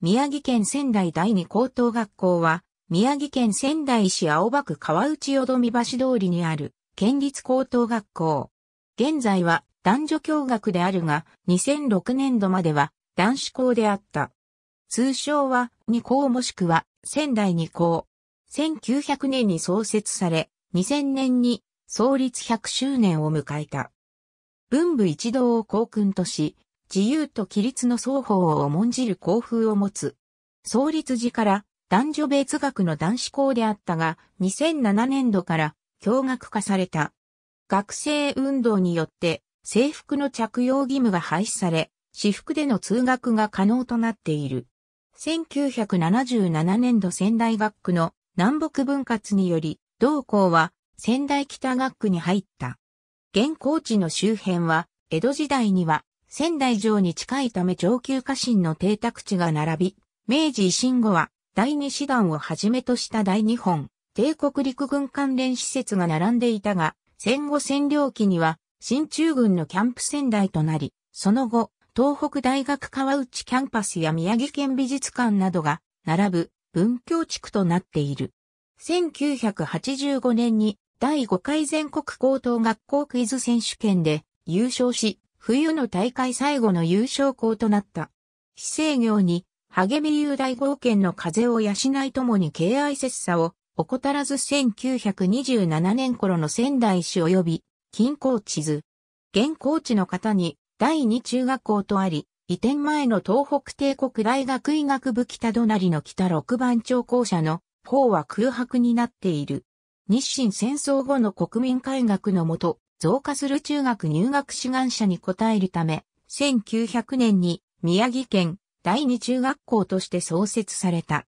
宮城県仙台第二高等学校は、宮城県仙台市青葉区川内よどみ橋通りにある、県立高等学校。現在は男女共学であるが、2006年度までは男子校であった。通称は二校もしくは仙台二校。1900年に創設され、2000年に創立100周年を迎えた。文部一同を校訓とし、自由と規律の双方を重んじる校風を持つ。創立時から男女別学の男子校であったが、2007年度から共学化された。学生運動によって制服の着用義務が廃止され、私服での通学が可能となっている。1977年度仙台学区の南北分割により、同校は仙台北学区に入った。現校地の周辺は、江戸時代には仙台城に近いため上級家臣の邸宅地が並び、明治維新後は第二師団をはじめとした第二本、帝国陸軍関連施設が並んでいたが、戦後占領期には新中軍のキャンプ仙台となり、その後、東北大学川内キャンパスや宮城県美術館などが並ぶ文教地区となっている。1985年に第5回全国高等学校クイズ選手権で優勝し、冬の大会最後の優勝校となった。非正業に、励み雄大冒険の風を養いともに敬愛切磋を、怠らず1927年頃の仙台市及び、近郊地図。現高地の方に、第二中学校とあり、移転前の東北帝国大学医学部北隣の北六番町校舎の方は空白になっている。日清戦争後の国民改革のもと、増加する中学入学志願者に応えるため、1900年に宮城県第二中学校として創設された。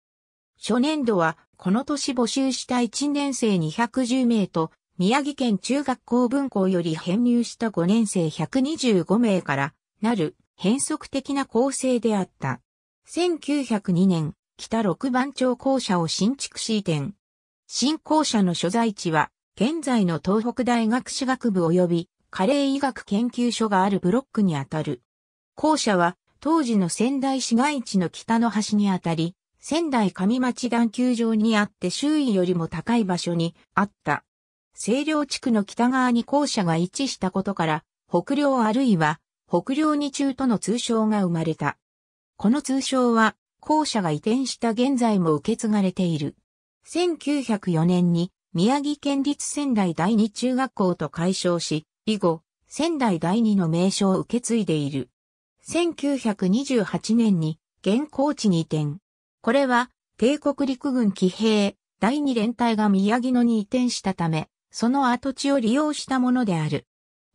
初年度は、この年募集した1年生210名と、宮城県中学校分校より編入した5年生125名からなる変則的な構成であった。1902年、北六番町校舎を新築し移転。新校舎の所在地は現在の東北大学史学部及び加齢医学研究所があるブロックにあたる。校舎は当時の仙台市街地の北の端にあたり、仙台上町団球場にあって周囲よりも高い場所にあった。西陵地区の北側に校舎が位置したことから、北陵あるいは北陵二中との通称が生まれた。この通称は校舎が移転した現在も受け継がれている。1904年に宮城県立仙台第二中学校と解消し、以後、仙台第二の名称を受け継いでいる。1928年に現行地に移転。これは帝国陸軍騎兵第二連隊が宮城野に移転したため、その跡地を利用したものである。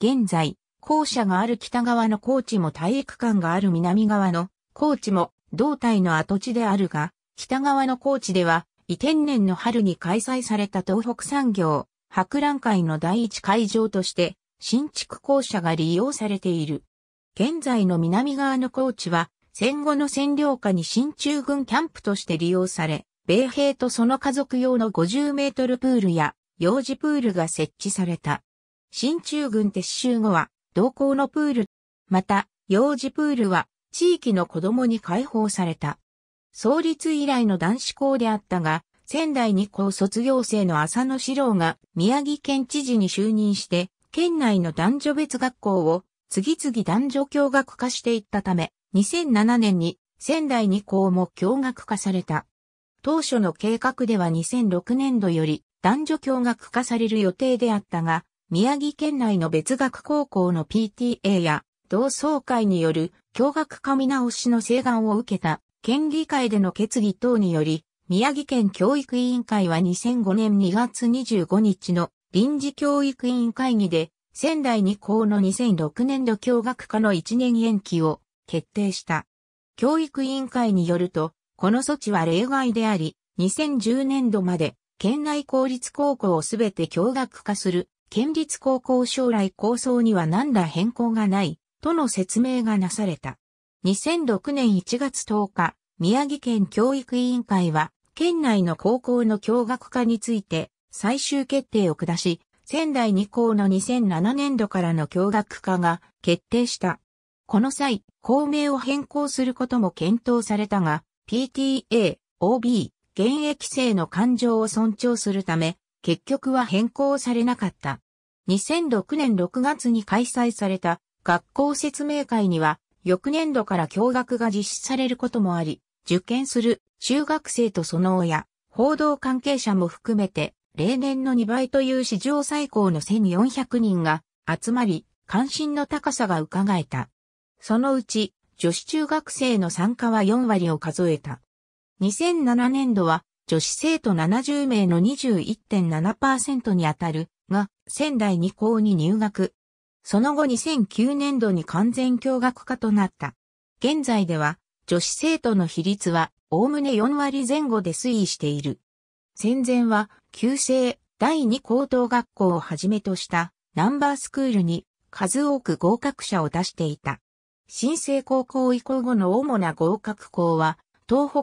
現在、校舎がある北側の高知も体育館がある南側の高知も胴体の跡地であるが、北側の高知では移転年の春に開催された東北産業博覧会の第一会場として新築校舎が利用されている。現在の南側の高地は戦後の占領下に新中軍キャンプとして利用され、米兵とその家族用の50メートルプールや幼児プールが設置された。新中軍撤収後は同校のプール、また幼児プールは地域の子供に開放された。創立以来の男子校であったが、仙台二校卒業生の浅野史郎が宮城県知事に就任して、県内の男女別学校を次々男女共学化していったため、2007年に仙台二校も共学化された。当初の計画では2006年度より男女共学化される予定であったが、宮城県内の別学高校の PTA や同窓会による共学化見直しの請願を受けた県議会での決議等により、宮城県教育委員会は2005年2月25日の臨時教育委員会議で、仙台2校の2006年度教学科の1年延期を決定した。教育委員会によると、この措置は例外であり、2010年度まで県内公立高校をすべて教学化する県立高校将来構想には何ら変更がないとの説明がなされた。2006年1月10日、宮城県教育委員会は、県内の高校の教学科について最終決定を下し、仙台2校の2007年度からの教学科が決定した。この際、校名を変更することも検討されたが、PTA、OB、現役生の感情を尊重するため、結局は変更されなかった。2006年6月に開催された学校説明会には、翌年度から教学が実施されることもあり、受験する中学生とその親、報道関係者も含めて、例年の2倍という史上最高の1400人が集まり、関心の高さが伺えた。そのうち、女子中学生の参加は4割を数えた。2007年度は、女子生徒70名の21.7%にあたるが、仙台2校に入学、その後2009年度に完全共学化となった。現在では、女子生徒の比率は、おおむね4割前後で推移している。戦前は、旧制、第二高等学校をはじめとした、ナンバースクールに、数多く合格者を出していた。新生高校移行後の主な合格校は、東北、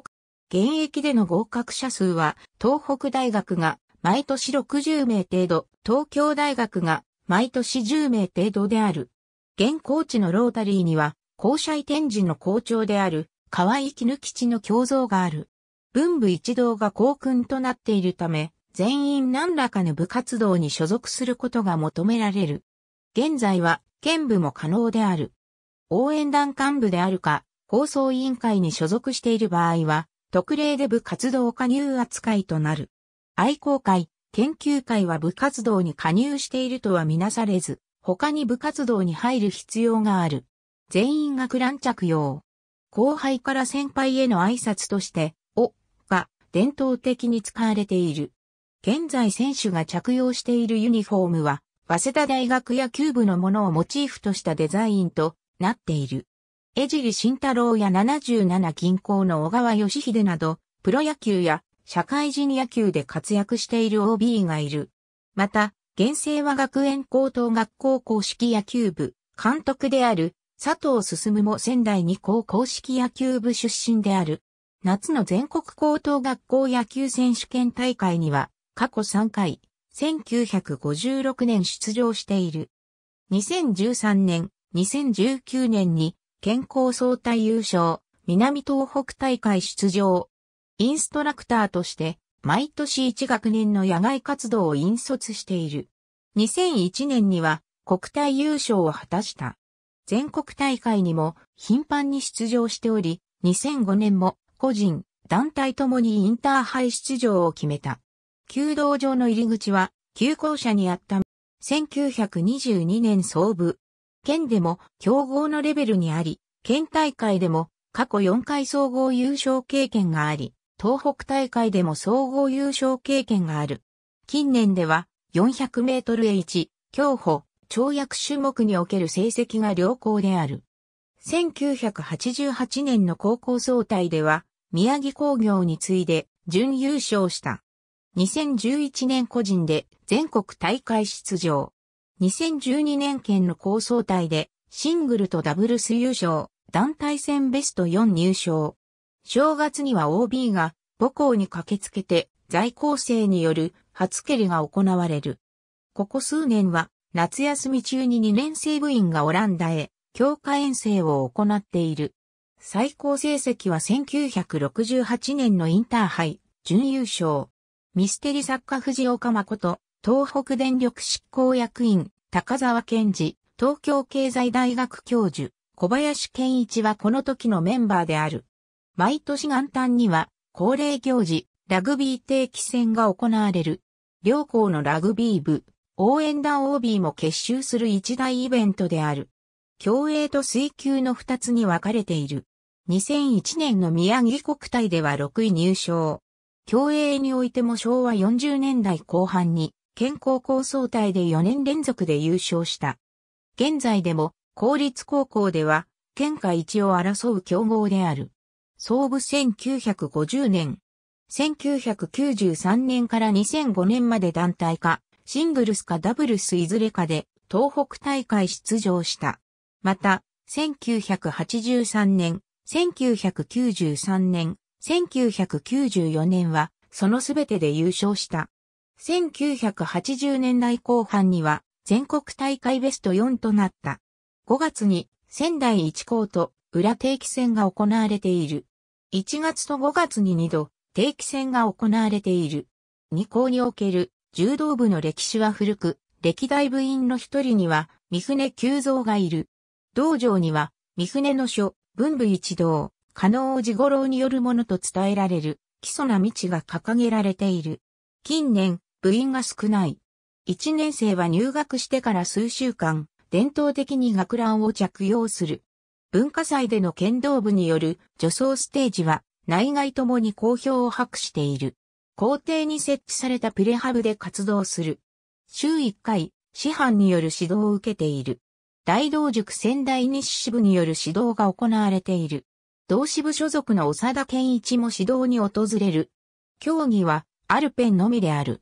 現役での合格者数は、東北大学が毎年60名程度、東京大学が毎年10名程度である。現高地のロータリーには、校舎移転時の校長である、河合絹吉の胸像がある。文部一同が校訓となっているため、全員何らかの部活動に所属することが求められる。現在は、県部も可能である。応援団幹部であるか、放送委員会に所属している場合は、特例で部活動加入扱いとなる。愛好会、研究会は部活動に加入しているとはみなされず、他に部活動に入る必要がある。全員がクラン着用。後輩から先輩への挨拶として、お、が伝統的に使われている。現在選手が着用しているユニフォームは、早稲田大学野球部のものをモチーフとしたデザインとなっている。江尻慎太郎や77銀行の小川義秀など、プロ野球や社会人野球で活躍している OB がいる。また、現世は学園高等学校公式野球部、監督である佐藤進も仙台二高公式野球部出身である。夏の全国高等学校野球選手権大会には過去3回、1956年出場している。2013年、2019年に健康総体優勝、南東北大会出場、インストラクターとして、毎年1学年の野外活動を引率している。2001年には国体優勝を果たした。全国大会にも頻繁に出場しており、2005年も個人、団体ともにインターハイ出場を決めた。弓道場の入り口は、旧校舎にあった。1922年創部。県でも競合のレベルにあり、県大会でも過去4回総合優勝経験があり、東北大会でも総合優勝経験がある。近年では、400メートル H、競歩、跳躍種目における成績が良好である。1988年の高校総体では、宮城工業に次いで準優勝した。2011年個人で全国大会出場。2012年県の高総体でシングルとダブルス優勝、団体戦ベスト4入賞。正月には OB が母校に駆けつけて在校生による初蹴りが行われる。ここ数年は夏休み中に2年生部員がオランダへ強化遠征を行っている。最高成績は1968年のインターハイ準優勝。ミステリ作家藤岡誠、東北電力執行役員、高沢健二、東京経済大学教授、小林健一はこの時のメンバーである。毎年元旦には恒例行事、ラグビー定期戦が行われる。両校のラグビー部、応援団 OB も結集する一大イベントである。競泳と水球の二つに分かれている。2001年の宮城国体では6位入賞。競泳においても昭和40年代後半に健康構想体で4年連続で優勝した。現在でも公立高校では県下一を争う競合である。創部1950年。1993年から2005年まで団体か、シングルスかダブルスいずれかで東北大会出場した。また、1983年、1993年、1994年は、そのすべてで優勝した。1980年代後半には、全国大会ベスト4となった。5月に、仙台一高と裏定期戦が行われている。1月と5月に2度、定期戦が行われている。2校における柔道部の歴史は古く、歴代部員の一人には、三船久蔵がいる。道場には、三船の書、文部一同、加納寺五郎によるものと伝えられる、基礎な道が掲げられている。近年、部員が少ない。1年生は入学してから数週間、伝統的に学ランを着用する。文化祭での剣道部による助走ステージは内外ともに好評を博している。校庭に設置されたプレハブで活動する。週1回、師範による指導を受けている。大道塾仙台西支部による指導が行われている。同支部所属の長田健一も指導に訪れる。競技はアルペンのみである。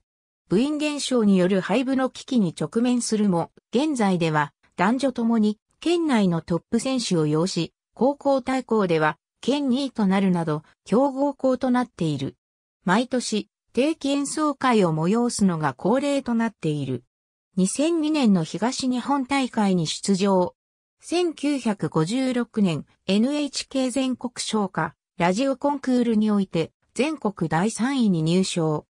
部員減少による廃部の危機に直面するも、現在では男女ともに県内のトップ選手を要し、高校対抗では県2位となるなど、強豪校となっている。毎年、定期演奏会を催すのが恒例となっている。2002年の東日本大会に出場。1956年 NHK 全国唱歌ラジオコンクールにおいて全国第3位に入賞。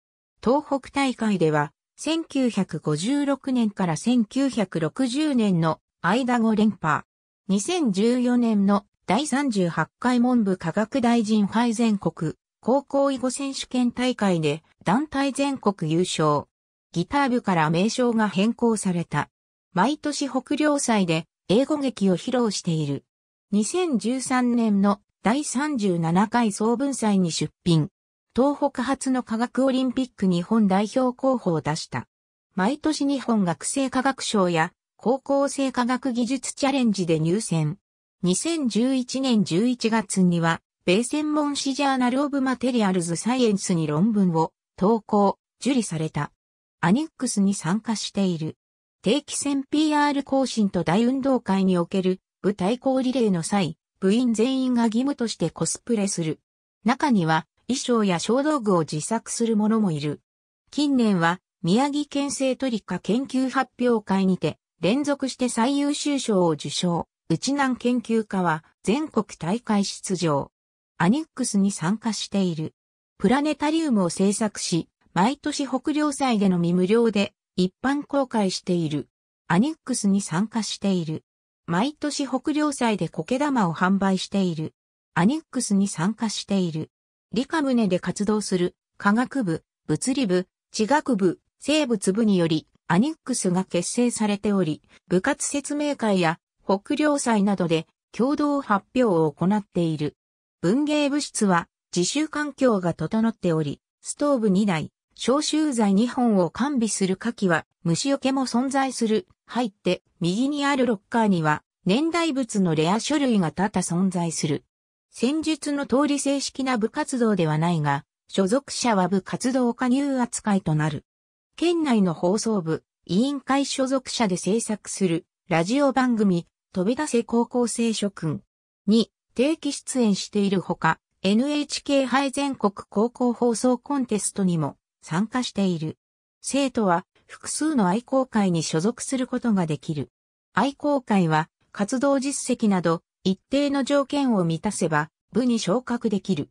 東北大会では1956年から1960年の間5連覇。2014年の第38回文部科学大臣杯全国高校囲碁選手権大会で団体全国優勝。ギター部から名称が変更された。毎年北領祭で英語劇を披露している。2013年の第37回総文祭に出品。東北初の科学オリンピック日本代表候補を出した。毎年日本学生科学賞や高校生科学技術チャレンジで入選。2011年11月には、米専門誌ジャーナルオブマテリアルズサイエンスに論文を投稿、受理された。アニックスに参加している。定期戦 PR 更新と大運動会における部対抗リレーの際、部員全員が義務としてコスプレする。中には衣装や小道具を自作する者もいる。近年は宮城県政トリカ研究発表会にて連続して最優秀賞を受賞。内南研究家は全国大会出場。アニックスに参加している。プラネタリウムを制作し、毎年北領祭でのみ無料で一般公開している。アニックスに参加している。毎年北領祭で苔玉を販売している。アニックスに参加している。理科宗で活動する科学部、物理部、地学部、生物部によりアニックスが結成されており、部活説明会や北領祭などで共同発表を行っている。文芸部室は自習環境が整っており、ストーブ2台、消臭剤2本を完備するカキは虫除けも存在する。入って右にあるロッカーには年代物のレア書類が多々存在する。戦術の通り正式な部活動ではないが、所属者は部活動加入扱いとなる。県内の放送部、委員会所属者で制作する、ラジオ番組、飛び出せ高校生諸君に定期出演しているほか、NHK 杯全国高校放送コンテストにも参加している。生徒は複数の愛好会に所属することができる。愛好会は活動実績など一定の条件を満たせば部に昇格できる。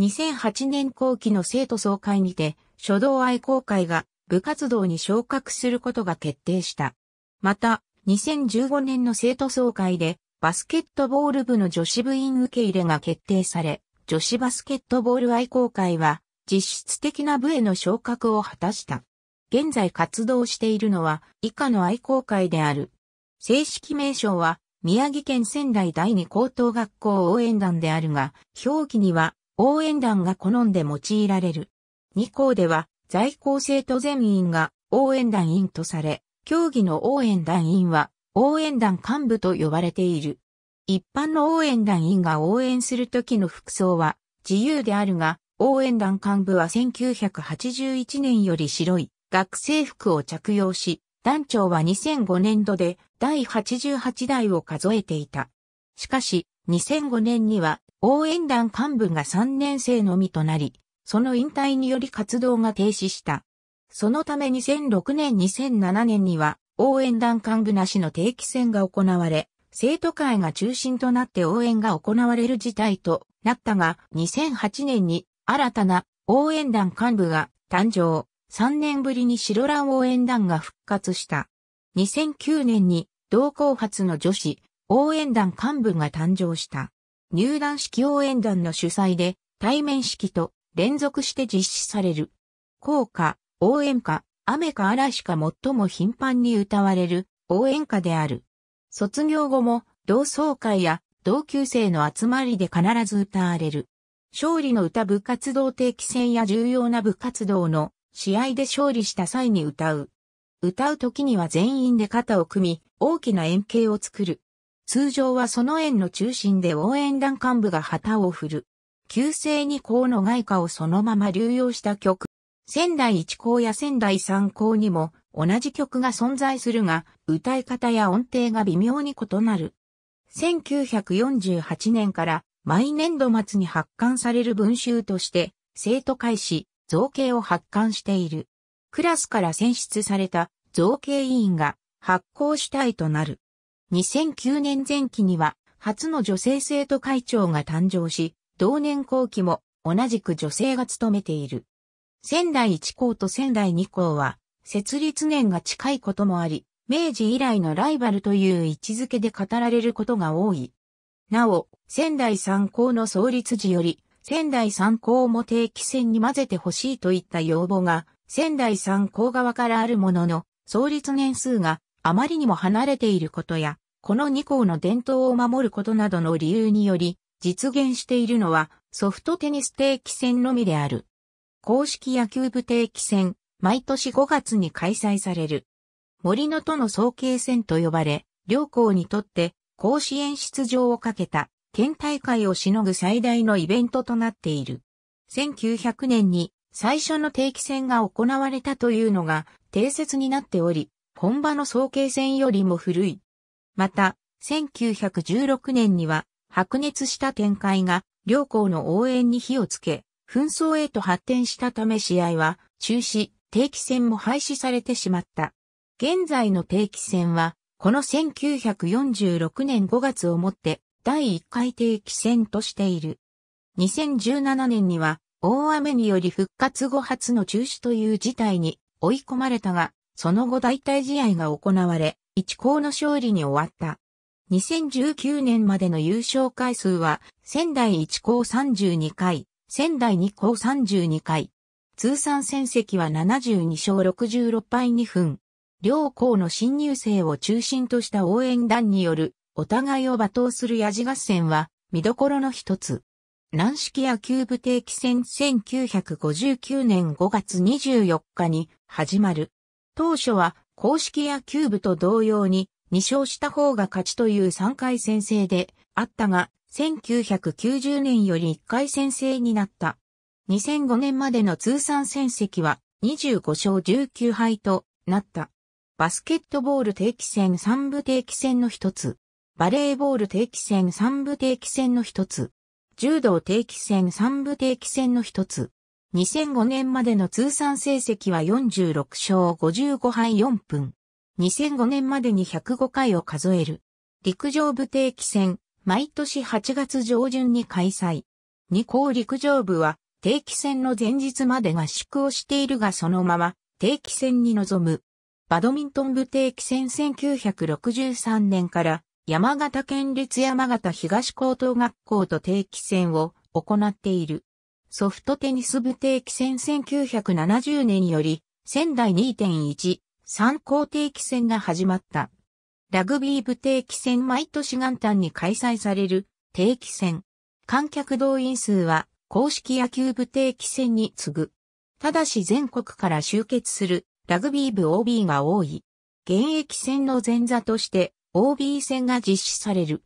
2008年後期の生徒総会にて初動愛好会が部活動に昇格することが決定した。また、2015年の生徒総会で、バスケットボール部の女子部員受け入れが決定され、女子バスケットボール愛好会は、実質的な部への昇格を果たした。現在活動しているのは、以下の愛好会である。正式名称は、宮城県仙台第二高等学校応援団であるが、表記には、応援団が好んで用いられる。二校では、在校生と全員が応援団員とされ、競技の応援団員は応援団幹部と呼ばれている。一般の応援団員が応援するときの服装は自由であるが、応援団幹部は1981年より白い学生服を着用し、団長は2005年度で第88代を数えていた。しかし、2005年には応援団幹部が3年生のみとなり、その引退により活動が停止した。そのため2006年2007年には応援団幹部なしの定期戦が行われ、生徒会が中心となって応援が行われる事態となったが、2008年に新たな応援団幹部が誕生。3年ぶりに白蘭応援団が復活した。2009年に同校発の女子応援団幹部が誕生した。入団式応援団の主催で対面式と連続して実施される。校歌、応援歌、雨か嵐か最も頻繁に歌われる応援歌である。卒業後も同窓会や同級生の集まりで必ず歌われる。勝利の歌部活動定期戦や重要な部活動の試合で勝利した際に歌う。歌う時には全員で肩を組み、大きな円形を作る。通常はその円の中心で応援団幹部が旗を振る。旧制二校の外貨をそのまま流用した曲。仙台一校や仙台三校にも同じ曲が存在するが、歌い方や音程が微妙に異なる。1948年から毎年度末に発刊される文集として、生徒会誌、造形を発刊している。クラスから選出された造形委員が発行主体となる。2009年前期には、初の女性生徒会長が誕生し、同年後期も同じく女性が務めている。仙台1校と仙台2校は、設立年が近いこともあり、明治以来のライバルという位置づけで語られることが多い。なお、仙台3校の創立時より、仙台3校も定期戦に混ぜてほしいといった要望が、仙台3校側からあるものの、創立年数があまりにも離れていることや、この2校の伝統を守ることなどの理由により、実現しているのはソフトテニス定期戦のみである。公式野球部定期戦、毎年5月に開催される。森野との総計戦と呼ばれ、両校にとって甲子園出場をかけた県大会をしのぐ最大のイベントとなっている。1900年に最初の定期戦が行われたというのが定説になっており、本場の総計戦よりも古い。また、1916年には白熱した展開が両校の応援に火をつけ、紛争へと発展したため試合は中止、定期戦も廃止されてしまった。現在の定期戦は、この1946年5月をもって第1回定期戦としている。2017年には大雨により復活後初の中止という事態に追い込まれたが、その後代替試合が行われ、一校の勝利に終わった。2019年までの優勝回数は、仙台1校32回、仙台2校32回。通算戦績は72勝66敗2分。両校の新入生を中心とした応援団による、お互いを罵倒する矢字合戦は、見どころの一つ。軟式野球部定期戦1959年5月24日に始まる。当初は公式野球部と同様に2勝した方が勝ちという3回戦制であったが、1990年より1回戦制になった。2005年までの通算戦績は25勝19敗となった。バスケットボール定期戦3部定期戦の一つ。バレーボール定期戦3部定期戦の一つ。柔道定期戦3部定期戦の一つ。2005年までの通算成績は46勝55敗4分。2005年までに105回を数える。陸上部定期戦、毎年8月上旬に開催。二校陸上部は定期戦の前日まで合宿をしているがそのまま定期戦に臨む。バドミントン部定期戦1963年から山形県立山形東高等学校と定期戦を行っている。ソフトテニス部定期戦1970年より仙台2.1三項定期戦が始まった。ラグビー部定期戦毎年元旦に開催される定期戦。観客動員数は公式野球部定期戦に次ぐ。ただし全国から集結するラグビー部 OB が多い。現役戦の前座として OB 戦が実施される。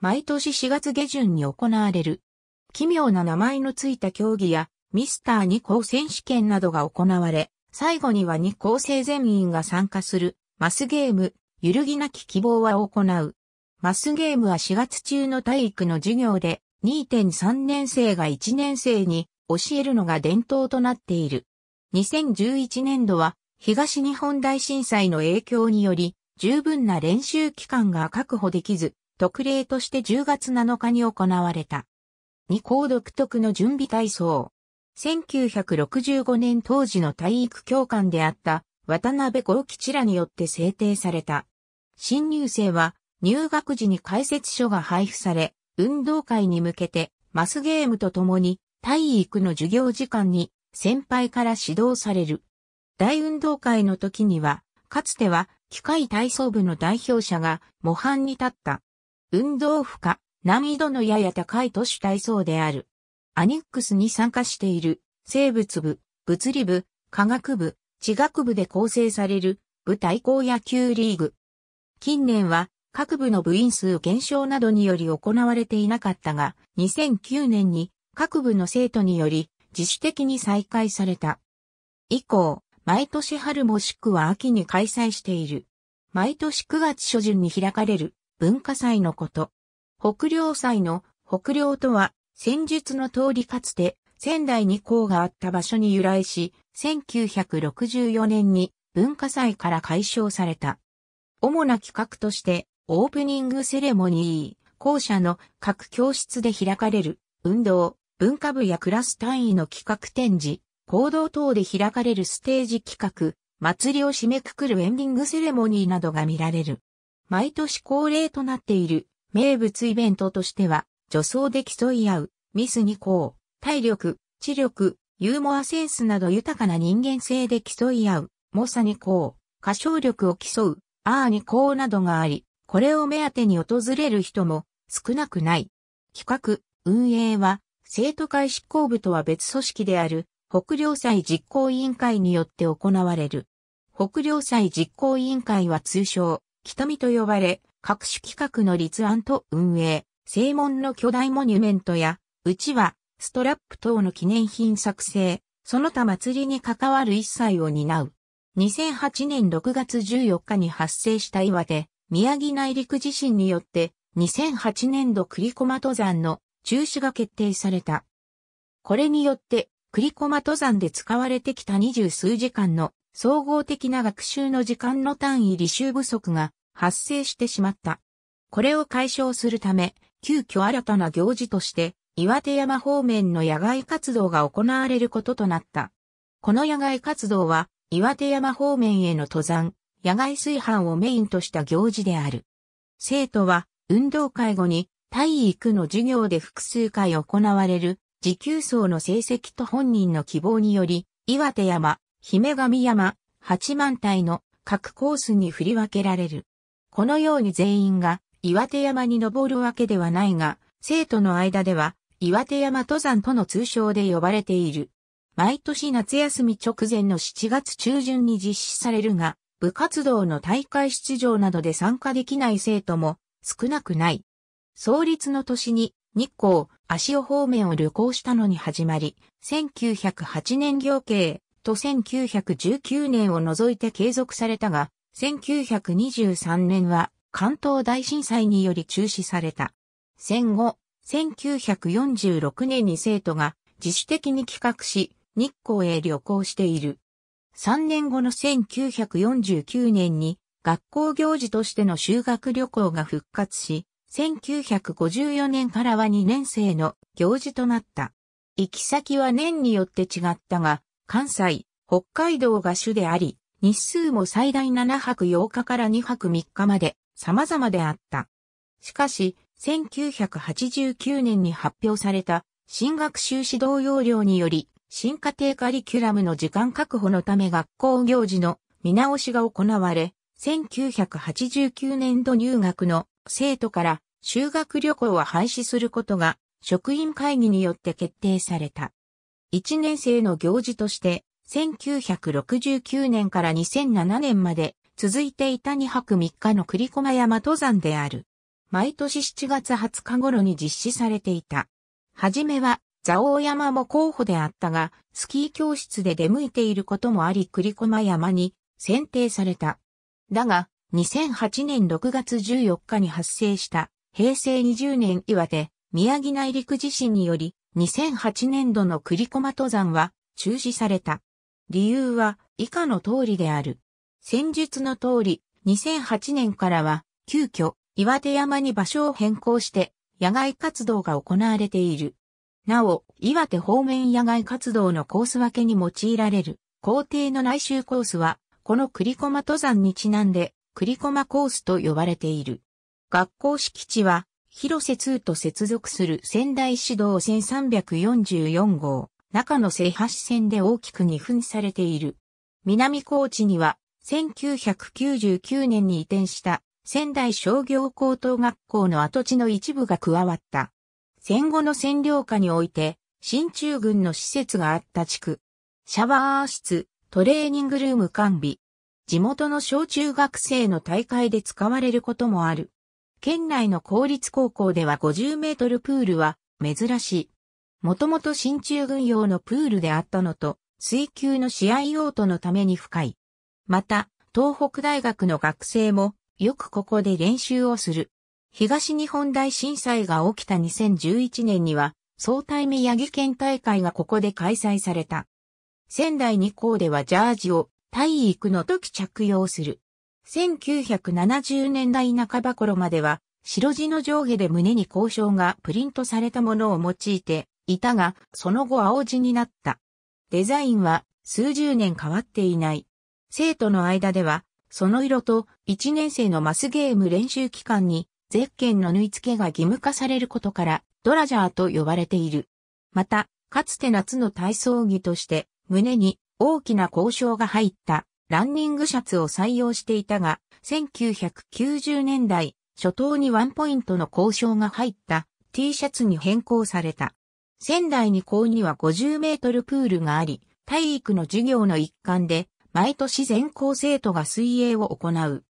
毎年4月下旬に行われる。奇妙な名前のついた競技やミスター2校選手権などが行われ、最後には2校生全員が参加する、マスゲーム、揺るぎなき希望は行う。マスゲームは4月中の体育の授業で、2.3年生が1年生に教えるのが伝統となっている。2011年度は、東日本大震災の影響により、十分な練習期間が確保できず、特例として10月7日に行われた。2校独特の準備体操。1965年当時の体育教官であった渡辺豪吉らによって制定された。新入生は入学時に解説書が配布され、運動会に向けてマスゲームとともに体育の授業時間に先輩から指導される。大運動会の時には、かつては機械体操部の代表者が模範に立った。運動負荷、難易度のやや高い都市体操である。アニックスに参加している生物部、物理部、科学部、地学部で構成される部対抗野球リーグ。近年は各部の部員数減少などにより行われていなかったが、2009年に各部の生徒により自主的に再開された。以降、毎年春もしくは秋に開催している。毎年9月初旬に開かれる文化祭のこと。北陵祭の北陵とは戦術の通りかつて、仙台に港があった場所に由来し、1964年に文化祭から解消された。主な企画として、オープニングセレモニー、校舎の各教室で開かれる、運動、文化部やクラス単位の企画展示、行動等で開かれるステージ企画、祭りを締めくくるエンディングセレモニーなどが見られる。毎年恒例となっている名物イベントとしては、女装で競い合う、ミス2項、体力、知力、ユーモアセンスなど豊かな人間性で競い合う、猛者2項、歌唱力を競う、アー2項などがあり、これを目当てに訪れる人も少なくない。企画、運営は、生徒会執行部とは別組織である、北領祭実行委員会によって行われる。北領祭実行委員会は通称、北見と呼ばれ、各種企画の立案と運営、正門の巨大モニュメントや、うちは、ストラップ等の記念品作成、その他祭りに関わる一切を担う。2008年6月14日に発生した岩手、宮城内陸地震によって、2008年度栗駒登山の中止が決定された。これによって、栗駒登山で使われてきた二十数時間の総合的な学習の時間の単位履修不足が発生してしまった。これを解消するため、急遽新たな行事として、岩手山方面の野外活動が行われることとなった。この野外活動は、岩手山方面への登山、野外炊飯をメインとした行事である。生徒は、運動会後に、体育の授業で複数回行われる、持久走の成績と本人の希望により、岩手山、姫神山、八幡体の各コースに振り分けられる。このように全員が岩手山に登るわけではないが、生徒の間では、岩手山登山との通称で呼ばれている。毎年夏休み直前の7月中旬に実施されるが、部活動の大会出場などで参加できない生徒も少なくない。創立の年に日光、足尾方面を旅行したのに始まり、1908年行経と1919年を除いて継続されたが、1923年は関東大震災により中止された。戦後、1946年に生徒が自主的に企画し、日光へ旅行している。3年後の1949年に学校行事としての修学旅行が復活し、1954年からは2年生の行事となった。行き先は年によって違ったが、関西、北海道が主であり、日数も最大7泊8日から2泊3日まで様々であった。しかし、1989年に発表された新学習指導要領により、新家庭カリキュラムの時間確保のため学校行事の見直しが行われ、1989年度入学の生徒から修学旅行は廃止することが職員会議によって決定された。1年生の行事として1969年から2007年まで続いていた2泊3日の栗駒山登山である。毎年7月20日頃に実施されていた。はじめは、蔵王山も候補であったが、スキー教室で出向いていることもあり栗駒山に選定された。だが、2008年6月14日に発生した平成20年岩手宮城内陸地震により2008年度の栗駒登山は中止された。理由は以下の通りである。戦術の通り、2008年からは、急遽、岩手山に場所を変更して、野外活動が行われている。なお、岩手方面野外活動のコース分けに用いられる、校庭の内周コースは、この栗駒登山にちなんで、栗駒コースと呼ばれている。学校敷地は、広瀬通と接続する仙台市道1344号、中野制橋線で大きく二分されている。南高地には、1999年に移転した仙台商業高等学校の跡地の一部が加わった。戦後の占領下において、新中軍の施設があった地区。シャワー室、トレーニングルーム完備。地元の小中学生の大会で使われることもある。県内の公立高校では50メートルプールは珍しい。もともと新中軍用のプールであったのと、水球の試合用途のために深い。また、東北大学の学生もよくここで練習をする。東日本大震災が起きた2011年には、総対目八木県大会がここで開催された。仙台2校ではジャージを体育の時着用する。1970年代半ば頃までは、白地の上下で胸に交渉がプリントされたものを用いていたが、その後青地になった。デザインは数十年変わっていない。生徒の間では、その色と1年生のマスゲーム練習期間にゼッケンの縫い付けが義務化されることからドラジャーと呼ばれている。また、かつて夏の体操着として胸に大きな交渉が入ったランニングシャツを採用していたが、1990年代初頭にワンポイントの交渉が入った T シャツに変更された。仙台に校には50メートルプールがあり、体育の授業の一環で毎年全校生徒が水泳を行う。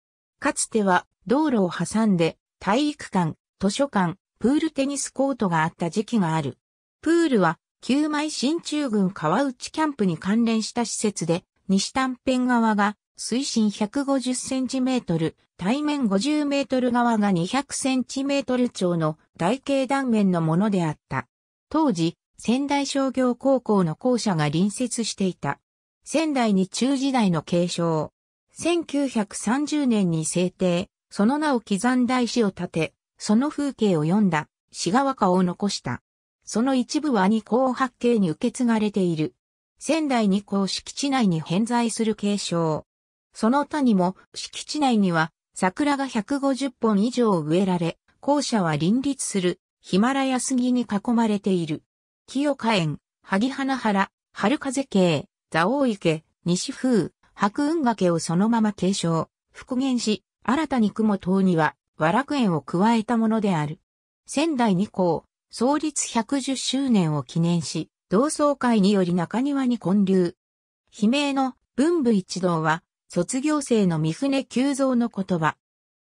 かつては道路を挟んで体育館、図書館、プールテニスコートがあった時期がある。プールは旧米新中軍川内キャンプに関連した施設で、西短辺側が水深150センチメートル、対面50メートル側が200センチメートル超の台形断面のものであった。当時、仙台商業高校の校舎が隣接していた。仙台に中時代の継承。1930年に制定、その名を刻んだ石を建て、その風景を読んだ、志賀和歌を残した。その一部は二項八景に受け継がれている。仙台二項敷地内に偏在する継承。その他にも、敷地内には、桜が150本以上植えられ、校舎は林立する、ヒマラヤ杉に囲まれている。清花園、萩花原、春風景、蔵王池、西風、白雲崖をそのまま継承、復元し、新たに雲等には、和楽園を加えたものである。仙台2校、創立110周年を記念し、同窓会により中庭に建立。悲鳴の文武一同は、卒業生の三船急増の言葉。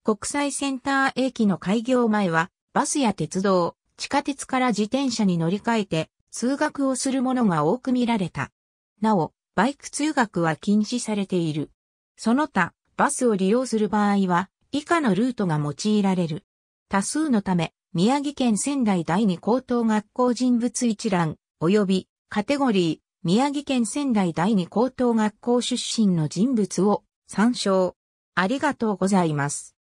国際センター駅の開業前は、バスや鉄道、地下鉄から自転車に乗り換えて、通学をする者が多く見られた。なお、バイク通学は禁止されている。その他、バスを利用する場合は、以下のルートが用いられる。多数のため、宮城県仙台第二高等学校人物一覧、及びカテゴリー、宮城県仙台第二高等学校出身の人物を参照。ありがとうございます。